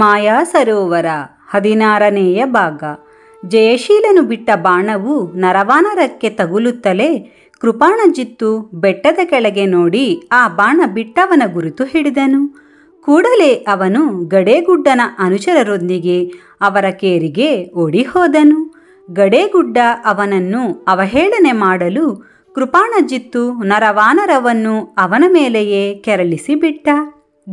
ಮಾಯಾ ಸರೋವರ ಹದಿನಾರನೆಯ ಭಾಗ ಜಯಶೀಲನು ಬಿಟ್ಟ ಬಾಣವು ನರವಾನರಕ್ಕೆ ತಗುಲುತ್ತಲೇ ಕೃಪಾಣಜಿತ್ತು ಬೆಟ್ಟದ ಕೆಳಗೆ ನೋಡಿ ಆ ಬಾಣ ಬಿಟ್ಟವನ ಗುರುತು ಹಿಡಿದನು ಕೂಡಲೇ ಅವನು ಗಡೇಗುಡ್ಡನ ಅನುಚರರೊಂದಿಗೆ ಅವರ ಕೇರಿಗೆ ಓಡಿಹೋದನು ಗಡೇಗುಡ್ಡ ಅವನನ್ನು ಅವಹೇಳನೆ ಮಾಡಲು ಕೃಪಾಣಜಿತ್ತು ನರವಾನರವನ್ನು ಅವನ ಮೇಲೆಯೇ ಕೆರಳಿಸಿಬಿಟ್ಟ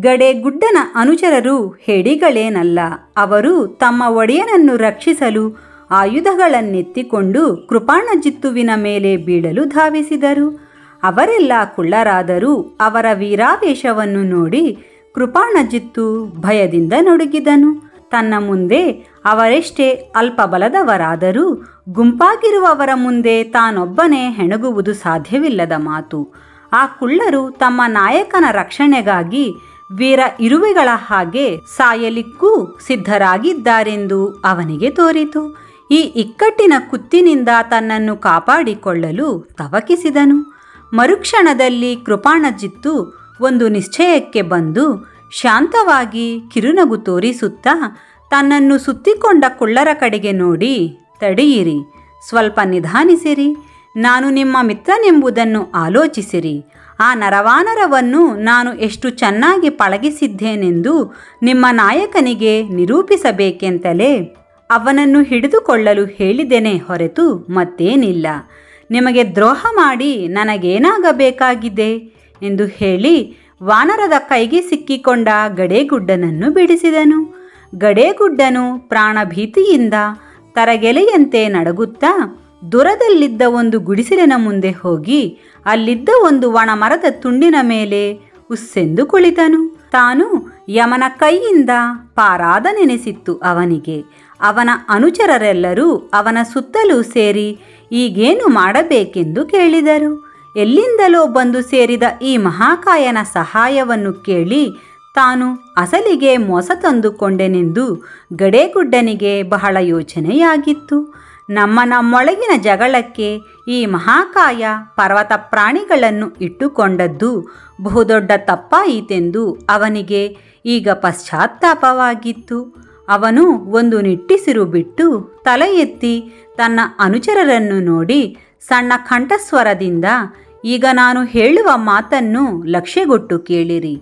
ಗಡೆಗುಡ್ಡನ ಅನುಚರರು ಹೆಡಿಗಳೇನಲ್ಲ ಅವರು ತಮ್ಮ ಒಡೆಯನನ್ನು ರಕ್ಷಿಸಲು ಆಯುಧಗಳನ್ನೆತ್ತಿಕೊಂಡು ಕೃಪಾಣಜಿತ್ತುವಿನ ಮೇಲೆ ಬೀಳಲು ಧಾವಿಸಿದರು ಅವರೆಲ್ಲ ಕುಳ್ಳರಾದರೂ ಅವರ ವೀರಾವೇಶವನ್ನು ನೋಡಿ ಕೃಪಾಣಜಿತ್ತು ಭಯದಿಂದ ನಡುಗಿದನು ತನ್ನ ಮುಂದೆ ಅವರೆಷ್ಟೇ ಅಲ್ಪಬಲದವರಾದರೂ ಗುಂಪಾಗಿರುವವರ ಮುಂದೆ ತಾನೊಬ್ಬನೇ ಹೆಣಗುವುದು ಸಾಧ್ಯವಿಲ್ಲದ ಮಾತು ಆ ಕುಳ್ಳರು ತಮ್ಮ ನಾಯಕನ ರಕ್ಷಣೆಗಾಗಿ ವೀರ ಇರುವೆಗಳ ಹಾಗೆ ಸಾಯಲಿಕ್ಕೂ ಸಿದ್ಧರಾಗಿದ್ದಾರೆಂದು ಅವನಿಗೆ ತೋರಿತು ಈ ಇಕ್ಕಟ್ಟಿನ ಕುತ್ತಿನಿಂದ ತನ್ನನ್ನು ಕಾಪಾಡಿಕೊಳ್ಳಲು ತವಕಿಸಿದನು ಮರುಕ್ಷಣದಲ್ಲಿ ಕೃಪಾಣಜಿತ್ತು ಒಂದು ನಿಶ್ಚಯಕ್ಕೆ ಬಂದು ಶಾಂತವಾಗಿ ಕಿರುನಗು ತೋರಿಸುತ್ತಾ ತನ್ನನ್ನು ಸುತ್ತಿಕೊಂಡ ಕುಳ್ಳರ ಕಡೆಗೆ ನೋಡಿ ತಡೆಯಿರಿ ಸ್ವಲ್ಪ ನಿಧಾನಿಸಿರಿ ನಾನು ನಿಮ್ಮ ಮಿತ್ರನೆಂಬುದನ್ನು ಆಲೋಚಿಸಿರಿ ಆ ನರವಾನರವನ್ನು ನಾನು ಎಷ್ಟು ಚೆನ್ನಾಗಿ ಪಳಗಿಸಿದ್ದೇನೆಂದು ನಿಮ್ಮ ನಾಯಕನಿಗೆ ನಿರೂಪಿಸಬೇಕೆಂತಲೇ ಅವನನ್ನು ಹಿಡಿದುಕೊಳ್ಳಲು ಹೇಳಿದ್ದೇನೆ ಹೊರತು ಮತ್ತೇನಿಲ್ಲ ನಿಮಗೆ ದ್ರೋಹ ಮಾಡಿ ನನಗೇನಾಗಬೇಕಾಗಿದೆ ಎಂದು ಹೇಳಿ ವಾನರದ ಕೈಗೆ ಸಿಕ್ಕಿಕೊಂಡ ಗಡೇಗುಡ್ಡನನ್ನು ಬಿಡಿಸಿದನು ಗಡೇಗುಡ್ಡನು ಪ್ರಾಣಭೀತಿಯಿಂದ ತರಗೆಲೆಯಂತೆ ನಡಗುತ್ತಾ ದೊರದಲ್ಲಿದ್ದ ಒಂದು ಗುಡಿಸಿಲಿನ ಮುಂದೆ ಹೋಗಿ ಅಲ್ಲಿದ್ದ ಒಂದು ಒಣ ಮರದ ತುಂಡಿನ ಮೇಲೆ ಉಸ್ಸೆಂದು ಕುಳಿತನು ತಾನು ಯಮನ ಕೈಯಿಂದ ಪಾರಾದ ನೆನೆಸಿತ್ತು ಅವನಿಗೆ ಅವನ ಅನುಚರರೆಲ್ಲರೂ ಅವನ ಸುತ್ತಲೂ ಸೇರಿ ಈಗೇನು ಮಾಡಬೇಕೆಂದು ಕೇಳಿದರು ಎಲ್ಲಿಂದಲೋ ಬಂದು ಸೇರಿದ ಈ ಮಹಾಕಾಯನ ಸಹಾಯವನ್ನು ಕೇಳಿ ತಾನು ಅಸಲಿಗೆ ಮೊಸ ತಂದುಕೊಂಡೆನೆಂದು ಗಡೇಗುಡ್ಡನಿಗೆ ಬಹಳ ಯೋಚನೆಯಾಗಿತ್ತು ನಮ್ಮ ನಮ್ಮೊಳಗಿನ ಜಗಳಕ್ಕೆ ಈ ಮಹಾಕಾಯ ಪರ್ವತ ಪ್ರಾಣಿಗಳನ್ನು ಇಟ್ಟುಕೊಂಡದ್ದು ಬಹುದೊಡ್ಡ ತಪ್ಪಾಯಿತೆಂದು ಅವನಿಗೆ ಈಗ ಪಶ್ಚಾತ್ತಾಪವಾಗಿತ್ತು ಅವನು ಒಂದು ನಿಟ್ಟಿಸಿರು ಬಿಟ್ಟು ತಲೆ ಎತ್ತಿ ತನ್ನ ಅನುಚರರನ್ನು ನೋಡಿ ಸಣ್ಣ ಕಂಠಸ್ವರದಿಂದ ಈಗ ನಾನು ಹೇಳುವ ಮಾತನ್ನು ಲಕ್ಷ್ಯಗೊಟ್ಟು ಕೇಳಿರಿ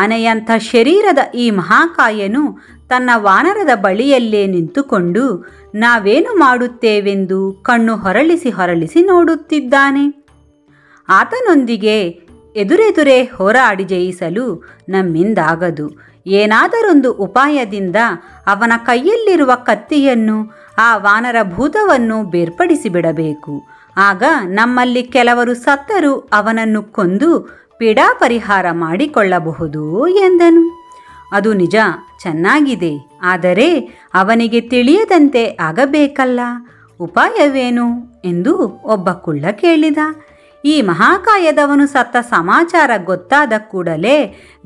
ಆನೆಯಂಥ ಶರೀರದ ಈ ಮಹಾಕಾಯನು ತನ್ನ ವಾನರದ ಬಳಿಯಲ್ಲೇ ನಿಂತುಕೊಂಡು ನಾವೇನು ಮಾಡುತ್ತೇವೆಂದು ಕಣ್ಣು ಹೊರಳಿಸಿ ಹೊರಳಿಸಿ ನೋಡುತ್ತಿದ್ದಾನೆ ಆತನೊಂದಿಗೆ ಎದುರೆದುರೇ ಹೋರಾಡಿ ಜಯಿಸಲು ನಮ್ಮಿಂದಾಗದು ಏನಾದರೊಂದು ಉಪಾಯದಿಂದ ಅವನ ಕೈಯಲ್ಲಿರುವ ಕತ್ತಿಯನ್ನು ಆ ವಾನರ ಭೂತವನ್ನು ಬೇರ್ಪಡಿಸಿಬಿಡಬೇಕು ಆಗ ನಮ್ಮಲ್ಲಿ ಕೆಲವರು ಸತ್ತರು ಅವನನ್ನು ಕೊಂದು ಪರಿಹಾರ ಮಾಡಿಕೊಳ್ಳಬಹುದು ಎಂದನು ಅದು ನಿಜ ಚೆನ್ನಾಗಿದೆ ಆದರೆ ಅವನಿಗೆ ತಿಳಿಯದಂತೆ ಆಗಬೇಕಲ್ಲ ಉಪಾಯವೇನು ಎಂದು ಒಬ್ಬ ಕುಳ್ಳ ಕೇಳಿದ ಈ ಮಹಾಕಾಯದವನು ಸತ್ತ ಸಮಾಚಾರ ಗೊತ್ತಾದ ಕೂಡಲೇ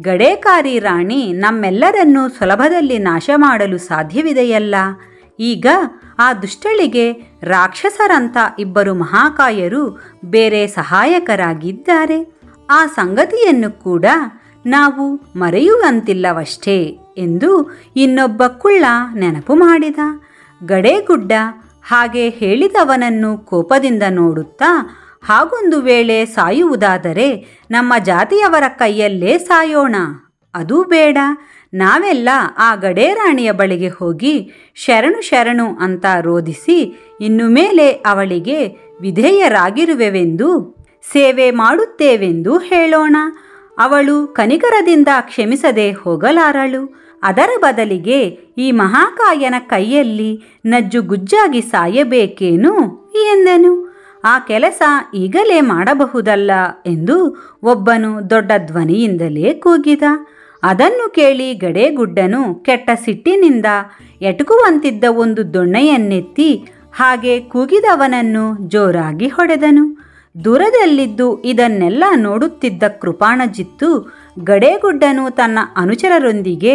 ಗಡೇಕಾರಿ ರಾಣಿ ನಮ್ಮೆಲ್ಲರನ್ನೂ ಸುಲಭದಲ್ಲಿ ನಾಶ ಮಾಡಲು ಸಾಧ್ಯವಿದೆಯಲ್ಲ ಈಗ ಆ ದುಷ್ಟಳಿಗೆ ರಾಕ್ಷಸರಂಥ ಇಬ್ಬರು ಮಹಾಕಾಯರು ಬೇರೆ ಸಹಾಯಕರಾಗಿದ್ದಾರೆ ಆ ಸಂಗತಿಯನ್ನು ಕೂಡ ನಾವು ಮರೆಯುವಂತಿಲ್ಲವಷ್ಟೇ ಎಂದು ಇನ್ನೊಬ್ಬ ಕುಳ್ಳ ನೆನಪು ಮಾಡಿದ ಗಡೇಗುಡ್ಡ ಹಾಗೆ ಹೇಳಿದವನನ್ನು ಕೋಪದಿಂದ ನೋಡುತ್ತಾ ಹಾಗೊಂದು ವೇಳೆ ಸಾಯುವುದಾದರೆ ನಮ್ಮ ಜಾತಿಯವರ ಕೈಯಲ್ಲೇ ಸಾಯೋಣ ಅದೂ ಬೇಡ ನಾವೆಲ್ಲ ಆ ಗಡೇರಾಣಿಯ ಬಳಿಗೆ ಹೋಗಿ ಶರಣು ಶರಣು ಅಂತ ರೋಧಿಸಿ ಇನ್ನು ಮೇಲೆ ಅವಳಿಗೆ ವಿಧೇಯರಾಗಿರುವೆವೆಂದು ಸೇವೆ ಮಾಡುತ್ತೇವೆಂದು ಹೇಳೋಣ ಅವಳು ಕನಿಕರದಿಂದ ಕ್ಷಮಿಸದೆ ಹೋಗಲಾರಳು ಅದರ ಬದಲಿಗೆ ಈ ಮಹಾಕಾಯನ ಕೈಯಲ್ಲಿ ನಜ್ಜುಗುಜ್ಜಾಗಿ ಸಾಯಬೇಕೇನು ಎಂದನು ಆ ಕೆಲಸ ಈಗಲೇ ಮಾಡಬಹುದಲ್ಲ ಎಂದು ಒಬ್ಬನು ದೊಡ್ಡ ಧ್ವನಿಯಿಂದಲೇ ಕೂಗಿದ ಅದನ್ನು ಕೇಳಿ ಗಡೆಗುಡ್ಡನು ಕೆಟ್ಟ ಸಿಟ್ಟಿನಿಂದ ಎಟುಕುವಂತಿದ್ದ ಒಂದು ದೊಣ್ಣೆಯನ್ನೆತ್ತಿ ಹಾಗೆ ಕೂಗಿದವನನ್ನು ಜೋರಾಗಿ ಹೊಡೆದನು ದೂರದಲ್ಲಿದ್ದು ಇದನ್ನೆಲ್ಲ ನೋಡುತ್ತಿದ್ದ ಕೃಪಾಣಜಿತ್ತು ಗಡೇಗುಡ್ಡನು ತನ್ನ ಅನುಚರರೊಂದಿಗೆ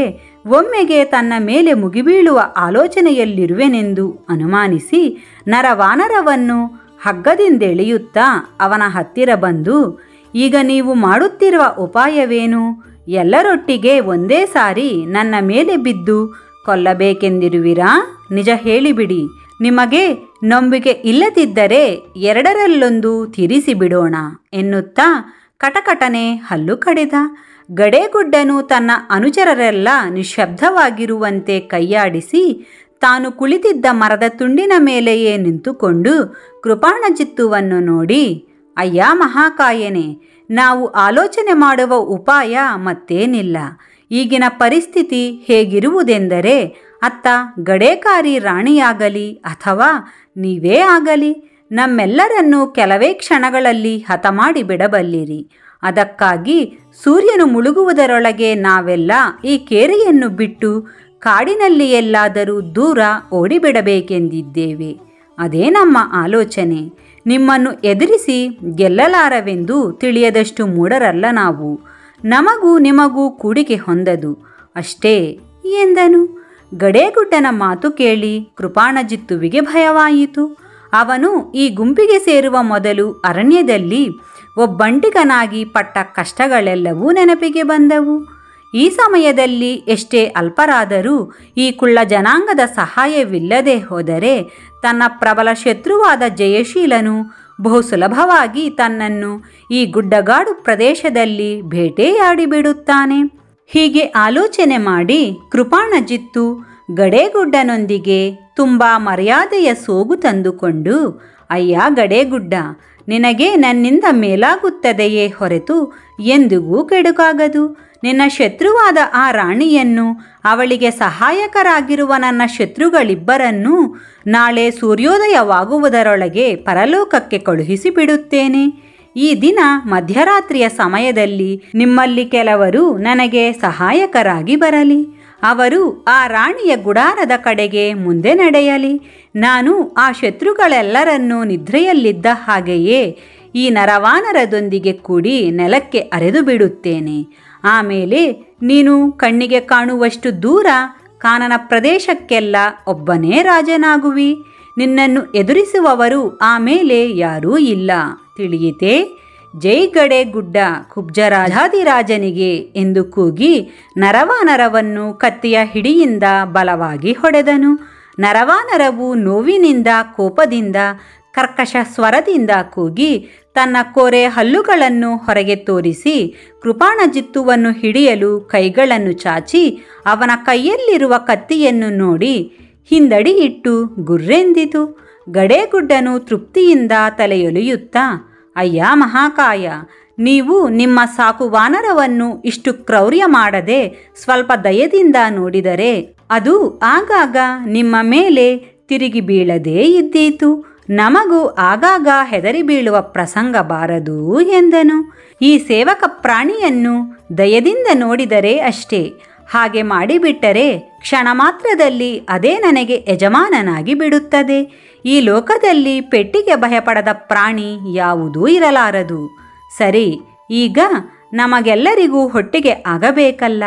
ಒಮ್ಮೆಗೆ ತನ್ನ ಮೇಲೆ ಮುಗಿಬೀಳುವ ಆಲೋಚನೆಯಲ್ಲಿರುವೆನೆಂದು ಅನುಮಾನಿಸಿ ನರವಾನರವನ್ನು ಹಗ್ಗದಿಂದೆಳೆಯುತ್ತಾ ಅವನ ಹತ್ತಿರ ಬಂದು ಈಗ ನೀವು ಮಾಡುತ್ತಿರುವ ಉಪಾಯವೇನು ಎಲ್ಲರೊಟ್ಟಿಗೆ ಒಂದೇ ಸಾರಿ ನನ್ನ ಮೇಲೆ ಬಿದ್ದು ಕೊಲ್ಲಬೇಕೆಂದಿರುವಿರಾ ನಿಜ ಹೇಳಿಬಿಡಿ ನಿಮಗೆ ನಂಬಿಕೆ ಇಲ್ಲದಿದ್ದರೆ ಎರಡರಲ್ಲೊಂದು ತಿರಿಸಿ ಬಿಡೋಣ ಎನ್ನುತ್ತಾ ಕಟಕಟನೆ ಹಲ್ಲು ಕಡಿದ ಗಡೇಗುಡ್ಡನು ತನ್ನ ಅನುಚರರೆಲ್ಲ ನಿಶ್ಶಬ್ದವಾಗಿರುವಂತೆ ಕೈಯಾಡಿಸಿ ತಾನು ಕುಳಿತಿದ್ದ ಮರದ ತುಂಡಿನ ಮೇಲೆಯೇ ನಿಂತುಕೊಂಡು ಕೃಪಾಣಜಿತ್ತುವನ್ನು ನೋಡಿ ಅಯ್ಯ ಮಹಾಕಾಯನೆ ನಾವು ಆಲೋಚನೆ ಮಾಡುವ ಉಪಾಯ ಮತ್ತೇನಿಲ್ಲ ಈಗಿನ ಪರಿಸ್ಥಿತಿ ಹೇಗಿರುವುದೆಂದರೆ ಅತ್ತ ಗಡೇಕಾರಿ ರಾಣಿಯಾಗಲಿ ಅಥವಾ ನೀವೇ ಆಗಲಿ ನಮ್ಮೆಲ್ಲರನ್ನು ಕೆಲವೇ ಕ್ಷಣಗಳಲ್ಲಿ ಹತಮಾಡಿ ಬಿಡಬಲ್ಲಿರಿ ಅದಕ್ಕಾಗಿ ಸೂರ್ಯನು ಮುಳುಗುವುದರೊಳಗೆ ನಾವೆಲ್ಲ ಈ ಕೇರಿಯನ್ನು ಬಿಟ್ಟು ಕಾಡಿನಲ್ಲಿ ಎಲ್ಲಾದರೂ ದೂರ ಓಡಿಬಿಡಬೇಕೆಂದಿದ್ದೇವೆ ಅದೇ ನಮ್ಮ ಆಲೋಚನೆ ನಿಮ್ಮನ್ನು ಎದುರಿಸಿ ಗೆಲ್ಲಲಾರವೆಂದು ತಿಳಿಯದಷ್ಟು ಮೂಡರಲ್ಲ ನಾವು ನಮಗೂ ನಿಮಗೂ ಕೂಡಿಕೆ ಹೊಂದದು ಅಷ್ಟೇ ಎಂದನು ಗಡೇಗುಡ್ಡನ ಮಾತು ಕೇಳಿ ಕೃಪಾಣಜಿತ್ತುವಿಗೆ ಭಯವಾಯಿತು ಅವನು ಈ ಗುಂಪಿಗೆ ಸೇರುವ ಮೊದಲು ಅರಣ್ಯದಲ್ಲಿ ಒಬ್ಬಂಟಿಗನಾಗಿ ಪಟ್ಟ ಕಷ್ಟಗಳೆಲ್ಲವೂ ನೆನಪಿಗೆ ಬಂದವು ಈ ಸಮಯದಲ್ಲಿ ಎಷ್ಟೇ ಅಲ್ಪರಾದರೂ ಈ ಕುಳ್ಳ ಜನಾಂಗದ ಸಹಾಯವಿಲ್ಲದೆ ಹೋದರೆ ತನ್ನ ಪ್ರಬಲ ಶತ್ರುವಾದ ಜಯಶೀಲನು ಬಹು ಸುಲಭವಾಗಿ ತನ್ನನ್ನು ಈ ಗುಡ್ಡಗಾಡು ಪ್ರದೇಶದಲ್ಲಿ ಭೇಟೆಯಾಡಿಬಿಡುತ್ತಾನೆ ಹೀಗೆ ಆಲೋಚನೆ ಮಾಡಿ ಕೃಪಾಣಜಿತ್ತು ಗಡೇಗುಡ್ಡನೊಂದಿಗೆ ತುಂಬ ಮರ್ಯಾದೆಯ ಸೋಗು ತಂದುಕೊಂಡು ಅಯ್ಯ ಗಡೇಗುಡ್ಡ ನಿನಗೆ ನನ್ನಿಂದ ಮೇಲಾಗುತ್ತದೆಯೇ ಹೊರತು ಎಂದಿಗೂ ಕೆಡುಕಾಗದು ನಿನ್ನ ಶತ್ರುವಾದ ಆ ರಾಣಿಯನ್ನು ಅವಳಿಗೆ ಸಹಾಯಕರಾಗಿರುವ ನನ್ನ ಶತ್ರುಗಳಿಬ್ಬರನ್ನೂ ನಾಳೆ ಸೂರ್ಯೋದಯವಾಗುವುದರೊಳಗೆ ಪರಲೋಕಕ್ಕೆ ಕಳುಹಿಸಿಬಿಡುತ್ತೇನೆ ಈ ದಿನ ಮಧ್ಯರಾತ್ರಿಯ ಸಮಯದಲ್ಲಿ ನಿಮ್ಮಲ್ಲಿ ಕೆಲವರು ನನಗೆ ಸಹಾಯಕರಾಗಿ ಬರಲಿ ಅವರು ಆ ರಾಣಿಯ ಗುಡಾರದ ಕಡೆಗೆ ಮುಂದೆ ನಡೆಯಲಿ ನಾನು ಆ ಶತ್ರುಗಳೆಲ್ಲರನ್ನೂ ನಿದ್ರೆಯಲ್ಲಿದ್ದ ಹಾಗೆಯೇ ಈ ನರವಾನರದೊಂದಿಗೆ ಕೂಡಿ ನೆಲಕ್ಕೆ ಅರೆದು ಬಿಡುತ್ತೇನೆ ಆಮೇಲೆ ನೀನು ಕಣ್ಣಿಗೆ ಕಾಣುವಷ್ಟು ದೂರ ಕಾನನ ಪ್ರದೇಶಕ್ಕೆಲ್ಲ ಒಬ್ಬನೇ ರಾಜನಾಗುವಿ ನಿನ್ನನ್ನು ಎದುರಿಸುವವರು ಆಮೇಲೆ ಯಾರೂ ಇಲ್ಲ ತಿಳಿಯಿತೇ ಜೈಗಡೆ ಗುಡ್ಡ ಕುಬ್ಜರಾಜಾದಿರಾಜನಿಗೆ ಎಂದು ಕೂಗಿ ನರವಾನರವನ್ನು ಕತ್ತಿಯ ಹಿಡಿಯಿಂದ ಬಲವಾಗಿ ಹೊಡೆದನು ನರವಾನರವು ನೋವಿನಿಂದ ಕೋಪದಿಂದ ಕರ್ಕಶ ಸ್ವರದಿಂದ ಕೂಗಿ ತನ್ನ ಕೋರೆ ಹಲ್ಲುಗಳನ್ನು ಹೊರಗೆ ತೋರಿಸಿ ಜಿತ್ತುವನ್ನು ಹಿಡಿಯಲು ಕೈಗಳನ್ನು ಚಾಚಿ ಅವನ ಕೈಯಲ್ಲಿರುವ ಕತ್ತಿಯನ್ನು ನೋಡಿ ಹಿಂದಡಿ ಇಟ್ಟು ಗುರ್ರೆಂದಿತು ಗಡೇಗುಡ್ಡನು ತೃಪ್ತಿಯಿಂದ ತಲೆಯೊಲಿಯುತ್ತಾ ಅಯ್ಯ ಮಹಾಕಾಯ ನೀವು ನಿಮ್ಮ ಸಾಕು ವಾನರವನ್ನು ಇಷ್ಟು ಕ್ರೌರ್ಯ ಮಾಡದೆ ಸ್ವಲ್ಪ ದಯದಿಂದ ನೋಡಿದರೆ ಅದು ಆಗಾಗ ನಿಮ್ಮ ಮೇಲೆ ತಿರುಗಿ ಬೀಳದೇ ಇದ್ದೀತು ನಮಗೂ ಆಗಾಗ ಹೆದರಿ ಬೀಳುವ ಪ್ರಸಂಗ ಬಾರದು ಎಂದನು ಈ ಸೇವಕ ಪ್ರಾಣಿಯನ್ನು ದಯದಿಂದ ನೋಡಿದರೆ ಅಷ್ಟೇ ಹಾಗೆ ಮಾಡಿಬಿಟ್ಟರೆ ಕ್ಷಣ ಮಾತ್ರದಲ್ಲಿ ಅದೇ ನನಗೆ ಯಜಮಾನನಾಗಿ ಬಿಡುತ್ತದೆ ಈ ಲೋಕದಲ್ಲಿ ಪೆಟ್ಟಿಗೆ ಭಯಪಡದ ಪ್ರಾಣಿ ಯಾವುದೂ ಇರಲಾರದು ಸರಿ ಈಗ ನಮಗೆಲ್ಲರಿಗೂ ಹೊಟ್ಟೆಗೆ ಆಗಬೇಕಲ್ಲ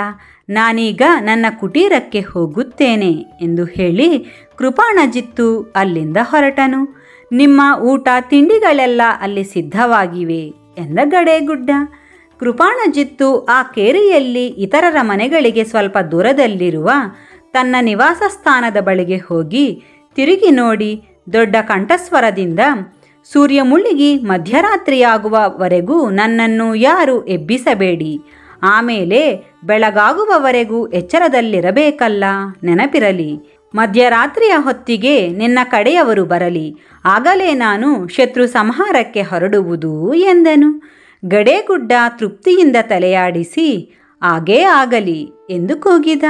ನಾನೀಗ ನನ್ನ ಕುಟೀರಕ್ಕೆ ಹೋಗುತ್ತೇನೆ ಎಂದು ಹೇಳಿ ಕೃಪಾಣಜಿತ್ತು ಅಲ್ಲಿಂದ ಹೊರಟನು ನಿಮ್ಮ ಊಟ ತಿಂಡಿಗಳೆಲ್ಲ ಅಲ್ಲಿ ಸಿದ್ಧವಾಗಿವೆ ಎಂದ ಗುಡ್ಡ ಕೃಪಾಣಜಿತ್ತು ಆ ಕೇರಿಯಲ್ಲಿ ಇತರರ ಮನೆಗಳಿಗೆ ಸ್ವಲ್ಪ ದೂರದಲ್ಲಿರುವ ತನ್ನ ನಿವಾಸ ಸ್ಥಾನದ ಬಳಿಗೆ ಹೋಗಿ ತಿರುಗಿ ನೋಡಿ ದೊಡ್ಡ ಕಂಠಸ್ವರದಿಂದ ಸೂರ್ಯ ಮುಳುಗಿ ಮಧ್ಯರಾತ್ರಿಯಾಗುವವರೆಗೂ ನನ್ನನ್ನು ಯಾರು ಎಬ್ಬಿಸಬೇಡಿ ಆಮೇಲೆ ಬೆಳಗಾಗುವವರೆಗೂ ಎಚ್ಚರದಲ್ಲಿರಬೇಕಲ್ಲ ನೆನಪಿರಲಿ ಮಧ್ಯರಾತ್ರಿಯ ಹೊತ್ತಿಗೆ ನಿನ್ನ ಕಡೆಯವರು ಬರಲಿ ಆಗಲೇ ನಾನು ಶತ್ರು ಸಂಹಾರಕ್ಕೆ ಹೊರಡುವುದು ಎಂದನು ಗಡೇಗುಡ್ಡ ತೃಪ್ತಿಯಿಂದ ತಲೆಯಾಡಿಸಿ ಆಗೇ ಆಗಲಿ ಎಂದು ಕೂಗಿದ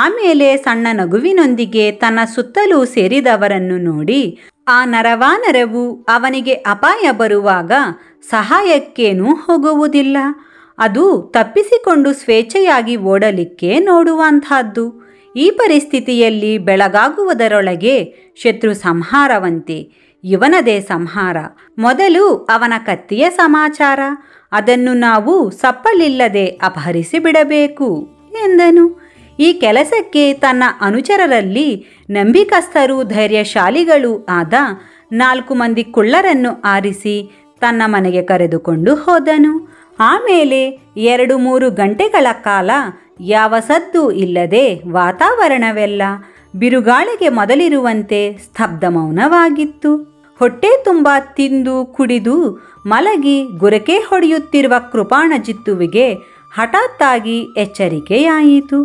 ಆಮೇಲೆ ಸಣ್ಣ ನಗುವಿನೊಂದಿಗೆ ತನ್ನ ಸುತ್ತಲೂ ಸೇರಿದವರನ್ನು ನೋಡಿ ಆ ನರವಾನರವು ಅವನಿಗೆ ಅಪಾಯ ಬರುವಾಗ ಸಹಾಯಕ್ಕೇನೂ ಹೋಗುವುದಿಲ್ಲ ಅದು ತಪ್ಪಿಸಿಕೊಂಡು ಸ್ವೇಚ್ಛೆಯಾಗಿ ಓಡಲಿಕ್ಕೆ ನೋಡುವಂಥದ್ದು ಈ ಪರಿಸ್ಥಿತಿಯಲ್ಲಿ ಬೆಳಗಾಗುವುದರೊಳಗೆ ಶತ್ರು ಸಂಹಾರವಂತೆ ಇವನದೇ ಸಂಹಾರ ಮೊದಲು ಅವನ ಕತ್ತಿಯ ಸಮಾಚಾರ ಅದನ್ನು ನಾವು ಸಪ್ಪಲಿಲ್ಲದೆ ಅಪಹರಿಸಿ ಬಿಡಬೇಕು ಎಂದನು ಈ ಕೆಲಸಕ್ಕೆ ತನ್ನ ಅನುಚರರಲ್ಲಿ ನಂಬಿಕಸ್ಥರು ಧೈರ್ಯಶಾಲಿಗಳು ಆದ ನಾಲ್ಕು ಮಂದಿ ಕುಳ್ಳರನ್ನು ಆರಿಸಿ ತನ್ನ ಮನೆಗೆ ಕರೆದುಕೊಂಡು ಹೋದನು ಆಮೇಲೆ ಎರಡು ಮೂರು ಗಂಟೆಗಳ ಕಾಲ ಯಾವ ಸದ್ದು ಇಲ್ಲದೆ ವಾತಾವರಣವೆಲ್ಲ ಬಿರುಗಾಳಿಗೆ ಮೊದಲಿರುವಂತೆ ಸ್ತಬ್ಧ ಮೌನವಾಗಿತ್ತು ಹೊಟ್ಟೆ ತುಂಬ ತಿಂದು ಕುಡಿದು ಮಲಗಿ ಗುರಕೆ ಹೊಡೆಯುತ್ತಿರುವ ಕೃಪಾಣ ಜಿತ್ತುವಿಗೆ ಹಠಾತ್ತಾಗಿ ಎಚ್ಚರಿಕೆಯಾಯಿತು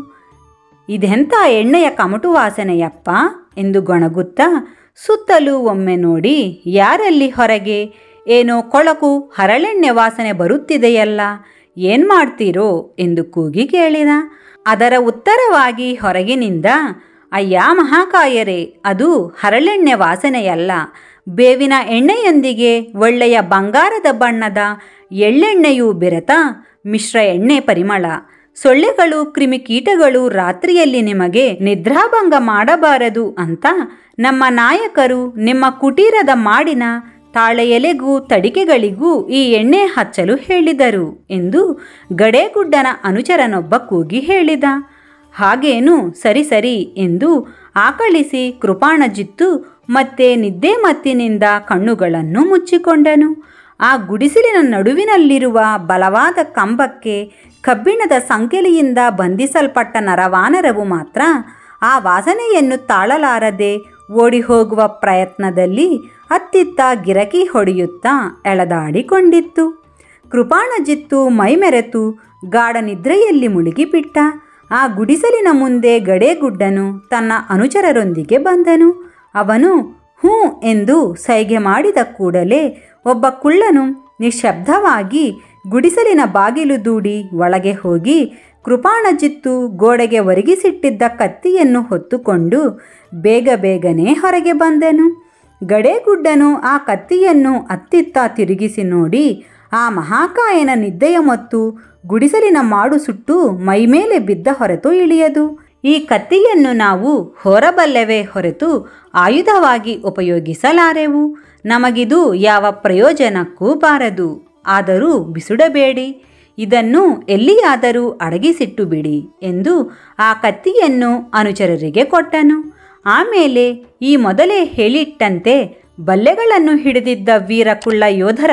ಇದೆಂಥ ಎಣ್ಣೆಯ ಕಮಟು ವಾಸನೆಯಪ್ಪ ಎಂದು ಗೊಣಗುತ್ತಾ ಸುತ್ತಲೂ ಒಮ್ಮೆ ನೋಡಿ ಯಾರಲ್ಲಿ ಹೊರಗೆ ಏನೋ ಕೊಳಕು ಹರಳೆಣ್ಣೆ ವಾಸನೆ ಬರುತ್ತಿದೆಯಲ್ಲ ಏನು ಮಾಡ್ತೀರೋ ಎಂದು ಕೂಗಿ ಕೇಳಿದ ಅದರ ಉತ್ತರವಾಗಿ ಹೊರಗಿನಿಂದ ಅಯ್ಯ ಮಹಾಕಾಯರೇ ಅದು ಹರಳೆಣ್ಣೆ ವಾಸನೆಯಲ್ಲ ಬೇವಿನ ಎಣ್ಣೆಯೊಂದಿಗೆ ಒಳ್ಳೆಯ ಬಂಗಾರದ ಬಣ್ಣದ ಎಳ್ಳೆಣ್ಣೆಯು ಬೆರೆತ ಮಿಶ್ರ ಎಣ್ಣೆ ಪರಿಮಳ ಸೊಳ್ಳೆಗಳು ಕ್ರಿಮಿಕೀಟಗಳು ರಾತ್ರಿಯಲ್ಲಿ ನಿಮಗೆ ನಿದ್ರಾಭಂಗ ಮಾಡಬಾರದು ಅಂತ ನಮ್ಮ ನಾಯಕರು ನಿಮ್ಮ ಕುಟೀರದ ಮಾಡಿನ ಎಲೆಗೂ ತಡಿಕೆಗಳಿಗೂ ಈ ಎಣ್ಣೆ ಹಚ್ಚಲು ಹೇಳಿದರು ಎಂದು ಗಡೇಗುಡ್ಡನ ಅನುಚರನೊಬ್ಬ ಕೂಗಿ ಹೇಳಿದ ಹಾಗೇನು ಸರಿ ಸರಿ ಎಂದು ಆಕಳಿಸಿ ಕೃಪಾಣಜಿತ್ತು ಮತ್ತೆ ನಿದ್ದೆ ಮತ್ತಿನಿಂದ ಕಣ್ಣುಗಳನ್ನು ಮುಚ್ಚಿಕೊಂಡನು ಆ ಗುಡಿಸಲಿನ ನಡುವಿನಲ್ಲಿರುವ ಬಲವಾದ ಕಂಬಕ್ಕೆ ಕಬ್ಬಿಣದ ಸಂಕೆಲಿಯಿಂದ ಬಂಧಿಸಲ್ಪಟ್ಟ ನರವಾನರವು ಮಾತ್ರ ಆ ವಾಸನೆಯನ್ನು ತಾಳಲಾರದೆ ಓಡಿ ಹೋಗುವ ಪ್ರಯತ್ನದಲ್ಲಿ ಅತ್ತಿತ್ತ ಗಿರಕಿ ಹೊಡೆಯುತ್ತಾ ಎಳೆದಾಡಿಕೊಂಡಿತ್ತು ಕೃಪಾಣಜಿತ್ತು ಮೈಮೆರೆತು ಗಾಢನಿದ್ರೆಯಲ್ಲಿ ಮುಳುಗಿಬಿಟ್ಟ ಆ ಗುಡಿಸಲಿನ ಮುಂದೆ ಗಡೇಗುಡ್ಡನು ತನ್ನ ಅನುಚರರೊಂದಿಗೆ ಬಂದನು ಅವನು ಹ್ಞೂ ಎಂದು ಸೈಗೆ ಮಾಡಿದ ಕೂಡಲೇ ಒಬ್ಬ ಕುಳ್ಳನು ನಿಶಬ್ದವಾಗಿ ಗುಡಿಸಲಿನ ಬಾಗಿಲು ದೂಡಿ ಒಳಗೆ ಹೋಗಿ ಕೃಪಾಣಜಿತ್ತು ಗೋಡೆಗೆ ಒರಗಿಸಿಟ್ಟಿದ್ದ ಕತ್ತಿಯನ್ನು ಹೊತ್ತುಕೊಂಡು ಬೇಗ ಬೇಗನೆ ಹೊರಗೆ ಬಂದನು ಗಡೇಗುಡ್ಡನು ಆ ಕತ್ತಿಯನ್ನು ಅತ್ತಿತ್ತ ತಿರುಗಿಸಿ ನೋಡಿ ಆ ಮಹಾಕಾಯನ ನಿದ್ದೆಯ ಮತ್ತು ಗುಡಿಸಲಿನ ಮಾಡು ಸುಟ್ಟು ಮೈಮೇಲೆ ಬಿದ್ದ ಹೊರತು ಇಳಿಯದು ಈ ಕತ್ತಿಯನ್ನು ನಾವು ಹೊರಬಲ್ಲೆವೇ ಹೊರತು ಆಯುಧವಾಗಿ ಉಪಯೋಗಿಸಲಾರೆವು ನಮಗಿದು ಯಾವ ಪ್ರಯೋಜನಕ್ಕೂ ಬಾರದು ಆದರೂ ಬಿಸುಡಬೇಡಿ ಇದನ್ನು ಎಲ್ಲಿಯಾದರೂ ಅಡಗಿಸಿಟ್ಟು ಬಿಡಿ ಎಂದು ಆ ಕತ್ತಿಯನ್ನು ಅನುಚರರಿಗೆ ಕೊಟ್ಟನು ಆಮೇಲೆ ಈ ಮೊದಲೇ ಹೇಳಿಟ್ಟಂತೆ ಬಲ್ಲೆಗಳನ್ನು ಹಿಡಿದಿದ್ದ ವೀರಕುಳ್ಳ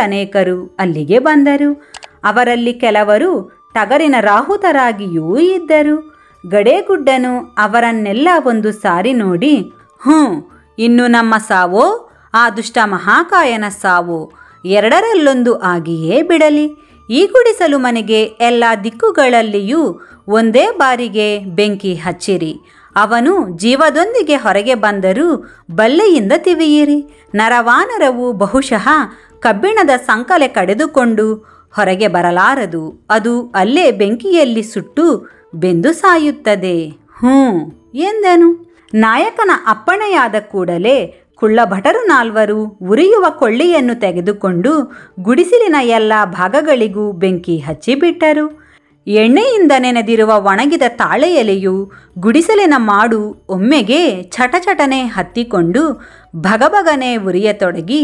ಅನೇಕರು ಅಲ್ಲಿಗೆ ಬಂದರು ಅವರಲ್ಲಿ ಕೆಲವರು ಟಗರಿನ ರಾಹುತರಾಗಿಯೂ ಇದ್ದರು ಗಡೇಗುಡ್ಡನು ಅವರನ್ನೆಲ್ಲ ಒಂದು ಸಾರಿ ನೋಡಿ ಹ್ಞೂ ಇನ್ನು ನಮ್ಮ ಸಾವೋ ಆ ದುಷ್ಟ ಮಹಾಕಾಯನ ಸಾವು ಎರಡರಲ್ಲೊಂದು ಆಗಿಯೇ ಬಿಡಲಿ ಈ ಗುಡಿಸಲು ಮನೆಗೆ ಎಲ್ಲ ದಿಕ್ಕುಗಳಲ್ಲಿಯೂ ಒಂದೇ ಬಾರಿಗೆ ಬೆಂಕಿ ಹಚ್ಚಿರಿ ಅವನು ಜೀವದೊಂದಿಗೆ ಹೊರಗೆ ಬಂದರೂ ಬಲ್ಲೆಯಿಂದ ತಿವಿಯಿರಿ ನರವಾನರವು ಬಹುಶಃ ಕಬ್ಬಿಣದ ಸಂಕಲೆ ಕಡೆದುಕೊಂಡು ಹೊರಗೆ ಬರಲಾರದು ಅದು ಅಲ್ಲೇ ಬೆಂಕಿಯಲ್ಲಿ ಸುಟ್ಟು ಬೆಂದು ಸಾಯುತ್ತದೆ ಹ್ಞೂ ಎಂದನು ನಾಯಕನ ಅಪ್ಪಣೆಯಾದ ಕೂಡಲೇ ಕುಳ್ಳಭಟರು ನಾಲ್ವರು ಉರಿಯುವ ಕೊಳ್ಳಿಯನ್ನು ತೆಗೆದುಕೊಂಡು ಗುಡಿಸಿಲಿನ ಎಲ್ಲ ಭಾಗಗಳಿಗೂ ಬೆಂಕಿ ಹಚ್ಚಿಬಿಟ್ಟರು ಎಣ್ಣೆಯಿಂದ ನೆನೆದಿರುವ ಒಣಗಿದ ತಾಳೆ ಎಲೆಯು ಗುಡಿಸಲಿನ ಮಾಡು ಒಮ್ಮೆಗೆ ಚಟಚಟನೆ ಹತ್ತಿಕೊಂಡು ಭಗಭಗನೆ ಉರಿಯತೊಡಗಿ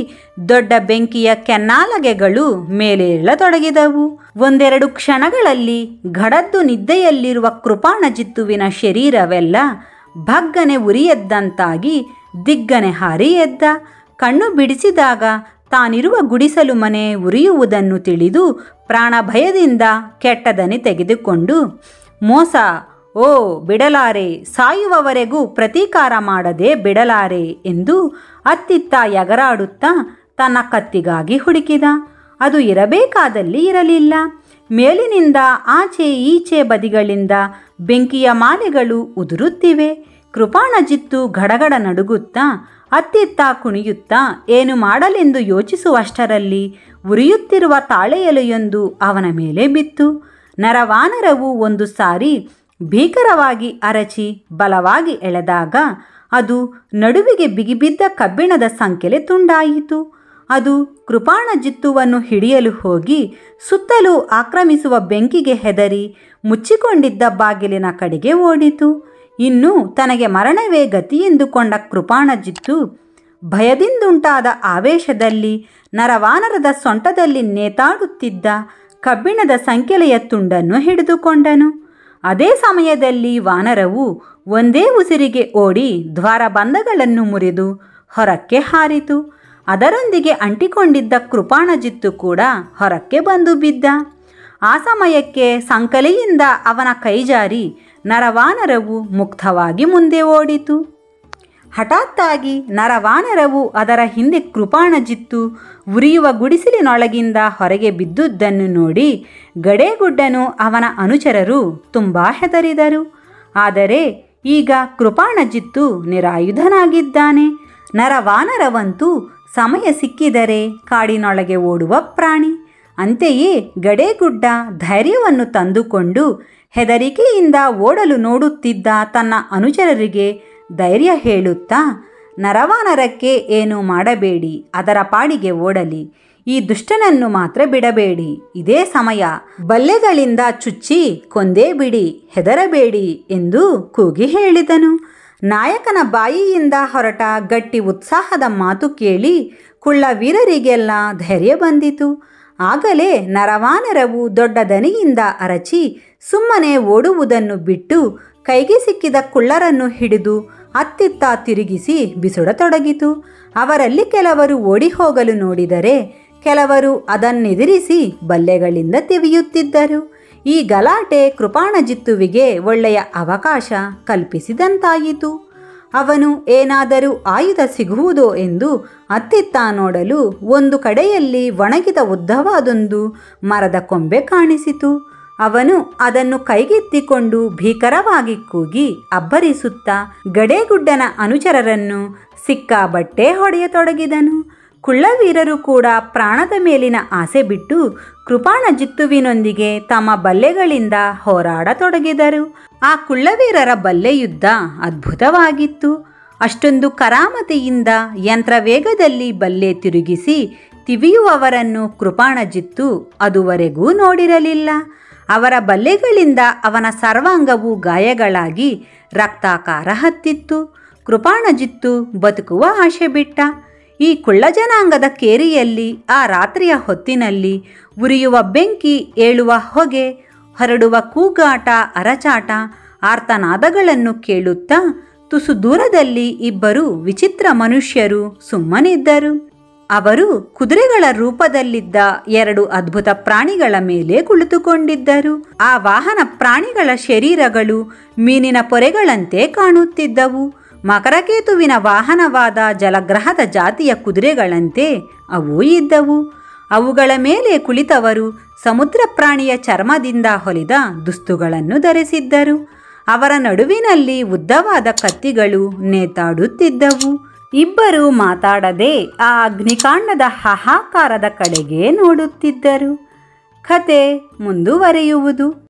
ದೊಡ್ಡ ಬೆಂಕಿಯ ಕೆನ್ನಾಲಗೆಗಳು ಮೇಲೇಳತೊಡಗಿದವು ಒಂದೆರಡು ಕ್ಷಣಗಳಲ್ಲಿ ಘಡದ್ದು ನಿದ್ದೆಯಲ್ಲಿರುವ ಕೃಪಾಣಜಿತ್ತುವಿನ ಶರೀರವೆಲ್ಲ ಭಗ್ಗನೆ ಉರಿಯದ್ದಂತಾಗಿ ದಿಗ್ಗನೆ ಹಾರಿ ಎದ್ದ ಕಣ್ಣು ಬಿಡಿಸಿದಾಗ ತಾನಿರುವ ಗುಡಿಸಲು ಮನೆ ಉರಿಯುವುದನ್ನು ತಿಳಿದು ಪ್ರಾಣಭಯದಿಂದ ಕೆಟ್ಟದನಿ ತೆಗೆದುಕೊಂಡು ಮೋಸ ಓ ಬಿಡಲಾರೆ ಸಾಯುವವರೆಗೂ ಪ್ರತೀಕಾರ ಮಾಡದೆ ಬಿಡಲಾರೆ ಎಂದು ಅತ್ತಿತ್ತ ಎಗರಾಡುತ್ತಾ ತನ್ನ ಕತ್ತಿಗಾಗಿ ಹುಡುಕಿದ ಅದು ಇರಬೇಕಾದಲ್ಲಿ ಇರಲಿಲ್ಲ ಮೇಲಿನಿಂದ ಆಚೆ ಈಚೆ ಬದಿಗಳಿಂದ ಬೆಂಕಿಯ ಮಾಲೆಗಳು ಉದುರುತ್ತಿವೆ ಕೃಪಾಣಜಿತ್ತು ಗಡಗಡ ನಡುಗುತ್ತಾ ಅತ್ತಿತ್ತ ಕುಣಿಯುತ್ತಾ ಏನು ಮಾಡಲೆಂದು ಯೋಚಿಸುವಷ್ಟರಲ್ಲಿ ಉರಿಯುತ್ತಿರುವ ತಾಳೆಯಲೆಯೊಂದು ಅವನ ಮೇಲೆ ಬಿತ್ತು ನರವಾನರವು ಒಂದು ಸಾರಿ ಭೀಕರವಾಗಿ ಅರಚಿ ಬಲವಾಗಿ ಎಳೆದಾಗ ಅದು ನಡುವಿಗೆ ಬಿಗಿಬಿದ್ದ ಕಬ್ಬಿಣದ ಸಂಕೆಲೆ ತುಂಡಾಯಿತು ಅದು ಕೃಪಾಣಜಿತ್ತುವನ್ನು ಹಿಡಿಯಲು ಹೋಗಿ ಸುತ್ತಲೂ ಆಕ್ರಮಿಸುವ ಬೆಂಕಿಗೆ ಹೆದರಿ ಮುಚ್ಚಿಕೊಂಡಿದ್ದ ಬಾಗಿಲಿನ ಕಡೆಗೆ ಓಡಿತು ಇನ್ನು ತನಗೆ ಮರಣವೇ ಗತಿ ಎಂದುಕೊಂಡ ಕೃಪಾಣಜಿತ್ತು ಭಯದಿಂದುಂಟಾದ ಆವೇಶದಲ್ಲಿ ನರವಾನರದ ಸೊಂಟದಲ್ಲಿ ನೇತಾಡುತ್ತಿದ್ದ ಕಬ್ಬಿಣದ ಸಂಖ್ಯೆಲೆಯ ತುಂಡನ್ನು ಹಿಡಿದುಕೊಂಡನು ಅದೇ ಸಮಯದಲ್ಲಿ ವಾನರವು ಒಂದೇ ಉಸಿರಿಗೆ ಓಡಿ ದ್ವಾರಬಂಧಗಳನ್ನು ಮುರಿದು ಹೊರಕ್ಕೆ ಹಾರಿತು ಅದರೊಂದಿಗೆ ಅಂಟಿಕೊಂಡಿದ್ದ ಕೃಪಾಣಜಿತ್ತು ಕೂಡ ಹೊರಕ್ಕೆ ಬಂದು ಬಿದ್ದ ಆ ಸಮಯಕ್ಕೆ ಸಂಕಲೆಯಿಂದ ಅವನ ಕೈಜಾರಿ ನರವಾನರವು ಮುಕ್ತವಾಗಿ ಮುಂದೆ ಓಡಿತು ಹಠಾತ್ತಾಗಿ ನರವಾನರವು ಅದರ ಹಿಂದೆ ಕೃಪಾಣಜಿತ್ತು ಉರಿಯುವ ಗುಡಿಸಿಲಿನೊಳಗಿಂದ ಹೊರಗೆ ಬಿದ್ದುದನ್ನು ನೋಡಿ ಗಡೇಗುಡ್ಡನು ಅವನ ಅನುಚರರು ತುಂಬ ಹೆದರಿದರು ಆದರೆ ಈಗ ಕೃಪಾಣಜಿತ್ತು ನಿರಾಯುಧನಾಗಿದ್ದಾನೆ ನರವಾನರವಂತೂ ಸಮಯ ಸಿಕ್ಕಿದರೆ ಕಾಡಿನೊಳಗೆ ಓಡುವ ಪ್ರಾಣಿ ಅಂತೆಯೇ ಗಡೇಗುಡ್ಡ ಧೈರ್ಯವನ್ನು ತಂದುಕೊಂಡು ಹೆದರಿಕೆಯಿಂದ ಓಡಲು ನೋಡುತ್ತಿದ್ದ ತನ್ನ ಅನುಚರರಿಗೆ ಧೈರ್ಯ ಹೇಳುತ್ತಾ ನರವಾನರಕ್ಕೆ ಏನು ಮಾಡಬೇಡಿ ಅದರ ಪಾಡಿಗೆ ಓಡಲಿ ಈ ದುಷ್ಟನನ್ನು ಮಾತ್ರ ಬಿಡಬೇಡಿ ಇದೇ ಸಮಯ ಬಲ್ಲೆಗಳಿಂದ ಚುಚ್ಚಿ ಕೊಂದೇ ಬಿಡಿ ಹೆದರಬೇಡಿ ಎಂದು ಕೂಗಿ ಹೇಳಿದನು ನಾಯಕನ ಬಾಯಿಯಿಂದ ಹೊರಟ ಗಟ್ಟಿ ಉತ್ಸಾಹದ ಮಾತು ಕೇಳಿ ಕುಳ್ಳ ವೀರರಿಗೆಲ್ಲ ಧೈರ್ಯ ಬಂದಿತು ಆಗಲೇ ನರವಾನರವು ದೊಡ್ಡ ದನಿಯಿಂದ ಅರಚಿ ಸುಮ್ಮನೆ ಓಡುವುದನ್ನು ಬಿಟ್ಟು ಕೈಗೆ ಸಿಕ್ಕಿದ ಕುಳ್ಳರನ್ನು ಹಿಡಿದು ಅತ್ತಿತ್ತ ತಿರುಗಿಸಿ ಬಿಸುಡತೊಡಗಿತು ಅವರಲ್ಲಿ ಕೆಲವರು ಓಡಿ ಹೋಗಲು ನೋಡಿದರೆ ಕೆಲವರು ಅದನ್ನೆದಿರಿಸಿ ಬಲ್ಲೆಗಳಿಂದ ತಿವಿಯುತ್ತಿದ್ದರು ಈ ಗಲಾಟೆ ಕೃಪಾಣಜಿತ್ತುವಿಗೆ ಒಳ್ಳೆಯ ಅವಕಾಶ ಕಲ್ಪಿಸಿದಂತಾಯಿತು ಅವನು ಏನಾದರೂ ಆಯುಧ ಸಿಗುವುದೋ ಎಂದು ಅತ್ತಿತ್ತ ನೋಡಲು ಒಂದು ಕಡೆಯಲ್ಲಿ ಒಣಗಿದ ಉದ್ದವಾದೊಂದು ಮರದ ಕೊಂಬೆ ಕಾಣಿಸಿತು ಅವನು ಅದನ್ನು ಕೈಗೆತ್ತಿಕೊಂಡು ಭೀಕರವಾಗಿ ಕೂಗಿ ಅಬ್ಬರಿಸುತ್ತಾ ಗಡೆಗುಡ್ಡನ ಅನುಚರರನ್ನು ಸಿಕ್ಕ ಬಟ್ಟೆ ಹೊಡೆಯತೊಡಗಿದನು ಕುಳ್ಳವೀರರು ಕೂಡ ಪ್ರಾಣದ ಮೇಲಿನ ಆಸೆ ಬಿಟ್ಟು ಕೃಪಾಣಜಿತ್ತುವಿನೊಂದಿಗೆ ತಮ್ಮ ಬಲ್ಲೆಗಳಿಂದ ಹೋರಾಡತೊಡಗಿದರು ಆ ಕುಳ್ಳವೀರರ ಬಲ್ಲೆ ಯುದ್ಧ ಅದ್ಭುತವಾಗಿತ್ತು ಅಷ್ಟೊಂದು ಕರಾಮತೆಯಿಂದ ಯಂತ್ರವೇಗದಲ್ಲಿ ಬಲ್ಲೆ ತಿರುಗಿಸಿ ತಿವಿಯುವವರನ್ನು ಕೃಪಾಣಜಿತ್ತು ಅದುವರೆಗೂ ನೋಡಿರಲಿಲ್ಲ ಅವರ ಬಲ್ಲೆಗಳಿಂದ ಅವನ ಸರ್ವಾಂಗವು ಗಾಯಗಳಾಗಿ ರಕ್ತಾಕಾರ ಹತ್ತಿತ್ತು ಕೃಪಾಣಜಿತ್ತು ಬದುಕುವ ಆಶೆ ಬಿಟ್ಟ ಈ ಕುಳ್ಳ ಜನಾಂಗದ ಕೇರಿಯಲ್ಲಿ ಆ ರಾತ್ರಿಯ ಹೊತ್ತಿನಲ್ಲಿ ಉರಿಯುವ ಬೆಂಕಿ ಏಳುವ ಹೊಗೆ ಹರಡುವ ಕೂಗಾಟ ಅರಚಾಟ ಆರ್ತನಾದಗಳನ್ನು ಕೇಳುತ್ತಾ ತುಸು ದೂರದಲ್ಲಿ ಇಬ್ಬರು ವಿಚಿತ್ರ ಮನುಷ್ಯರು ಸುಮ್ಮನಿದ್ದರು ಅವರು ಕುದುರೆಗಳ ರೂಪದಲ್ಲಿದ್ದ ಎರಡು ಅದ್ಭುತ ಪ್ರಾಣಿಗಳ ಮೇಲೆ ಕುಳಿತುಕೊಂಡಿದ್ದರು ಆ ವಾಹನ ಪ್ರಾಣಿಗಳ ಶರೀರಗಳು ಮೀನಿನ ಪೊರೆಗಳಂತೆ ಕಾಣುತ್ತಿದ್ದವು ಮಕರಕೇತುವಿನ ವಾಹನವಾದ ಜಲಗ್ರಹದ ಜಾತಿಯ ಕುದುರೆಗಳಂತೆ ಅವೂ ಇದ್ದವು ಅವುಗಳ ಮೇಲೆ ಕುಳಿತವರು ಸಮುದ್ರ ಪ್ರಾಣಿಯ ಚರ್ಮದಿಂದ ಹೊಲಿದ ದುಸ್ತುಗಳನ್ನು ಧರಿಸಿದ್ದರು ಅವರ ನಡುವಿನಲ್ಲಿ ಉದ್ದವಾದ ಕತ್ತಿಗಳು ನೇತಾಡುತ್ತಿದ್ದವು ಇಬ್ಬರು ಮಾತಾಡದೆ ಆ ಅಗ್ನಿಕಾಂಡದ ಹಾಹಾಕಾರದ ಕಡೆಗೆ ನೋಡುತ್ತಿದ್ದರು ಕತೆ ಮುಂದುವರೆಯುವುದು